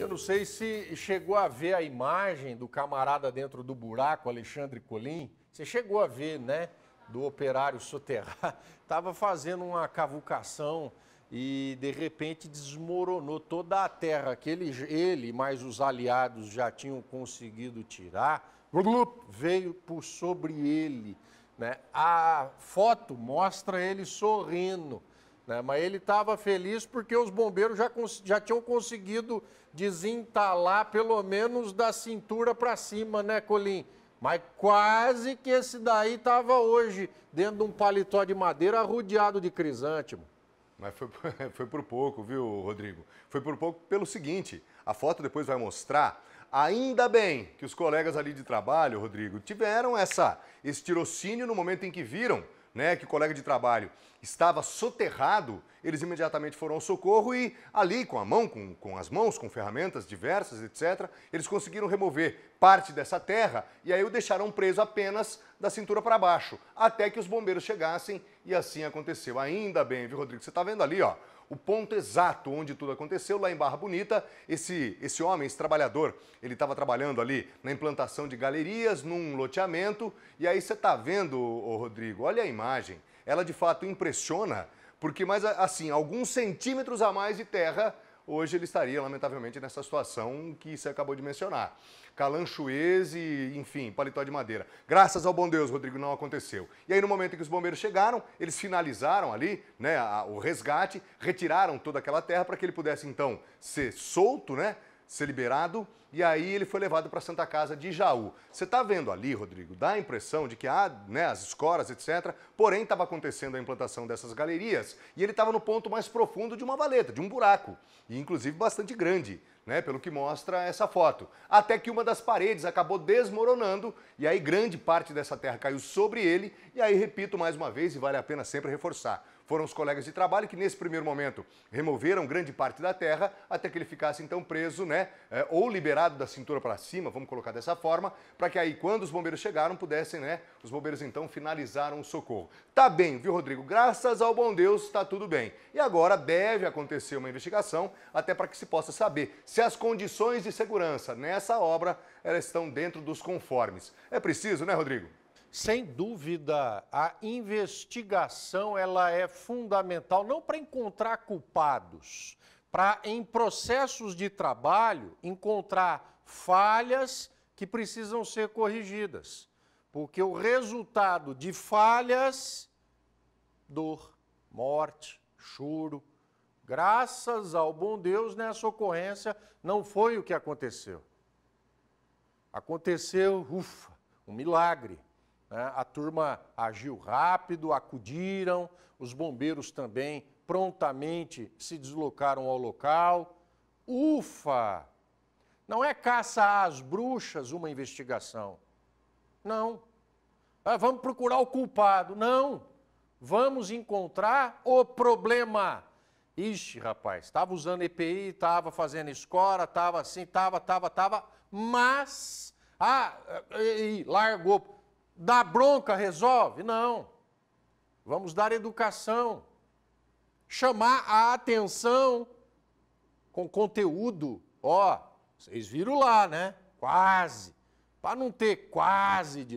Eu não sei se chegou a ver a imagem do camarada dentro do buraco, Alexandre Colim. Você chegou a ver, né? Do operário soterrar. Estava fazendo uma cavucação e de repente desmoronou toda a terra que ele, ele mais os aliados já tinham conseguido tirar. Blup, veio por sobre ele. Né? A foto mostra ele sorrindo. Né? Mas ele estava feliz porque os bombeiros já, já tinham conseguido desentalar pelo menos da cintura para cima, né, Colim? Mas quase que esse daí estava hoje dentro de um paletó de madeira rodeado de crisântimo. Mas foi, foi por pouco, viu, Rodrigo? Foi por pouco pelo seguinte: a foto depois vai mostrar. Ainda bem que os colegas ali de trabalho, Rodrigo, tiveram essa, esse tirocínio no momento em que viram né, que o colega de trabalho estava soterrado, eles imediatamente foram ao socorro e ali, com a mão, com, com as mãos, com ferramentas diversas, etc., eles conseguiram remover parte dessa terra e aí o deixaram preso apenas da cintura para baixo, até que os bombeiros chegassem e assim aconteceu. Ainda bem, viu, Rodrigo? Você está vendo ali, ó, o ponto exato onde tudo aconteceu, lá em Barra Bonita. Esse, esse homem, esse trabalhador, ele estava trabalhando ali na implantação de galerias, num loteamento. E aí você está vendo, ô, Rodrigo, olha a imagem. Ela de fato impressiona, porque mais assim, alguns centímetros a mais de terra hoje ele estaria, lamentavelmente, nessa situação que você acabou de mencionar. Calanchoês e, enfim, paletó de madeira. Graças ao bom Deus, Rodrigo, não aconteceu. E aí, no momento em que os bombeiros chegaram, eles finalizaram ali né, a, o resgate, retiraram toda aquela terra para que ele pudesse, então, ser solto, né? ser liberado e aí ele foi levado para a Santa Casa de Jaú. Você está vendo ali, Rodrigo, dá a impressão de que há ah, né, as escoras, etc., porém estava acontecendo a implantação dessas galerias e ele estava no ponto mais profundo de uma valeta, de um buraco, e inclusive bastante grande, né, pelo que mostra essa foto. Até que uma das paredes acabou desmoronando e aí grande parte dessa terra caiu sobre ele e aí, repito mais uma vez, e vale a pena sempre reforçar, foram os colegas de trabalho que, nesse primeiro momento, removeram grande parte da terra até que ele ficasse então preso, né? Eh, ou liberado da cintura para cima, vamos colocar dessa forma, para que aí, quando os bombeiros chegaram, pudessem, né? Os bombeiros então finalizaram o socorro. Tá bem, viu, Rodrigo? Graças ao bom Deus, está tudo bem. E agora deve acontecer uma investigação até para que se possa saber se as condições de segurança nessa obra elas estão dentro dos conformes. É preciso, né, Rodrigo? Sem dúvida, a investigação ela é fundamental não para encontrar culpados, para em processos de trabalho encontrar falhas que precisam ser corrigidas, porque o resultado de falhas dor, morte, choro. Graças ao bom Deus, nessa ocorrência não foi o que aconteceu. Aconteceu, ufa, um milagre né? A turma agiu rápido, acudiram, os bombeiros também prontamente se deslocaram ao local. Ufa! Não é caça às bruxas uma investigação. Não. Ah, vamos procurar o culpado. Não. Vamos encontrar o problema. Ixi, rapaz, estava usando EPI, estava fazendo escora, estava assim, estava, estava, estava, mas. Ah, e, largou dar bronca resolve? Não. Vamos dar educação, chamar a atenção com conteúdo. Ó, vocês viram lá, né? Quase. Para não ter quase de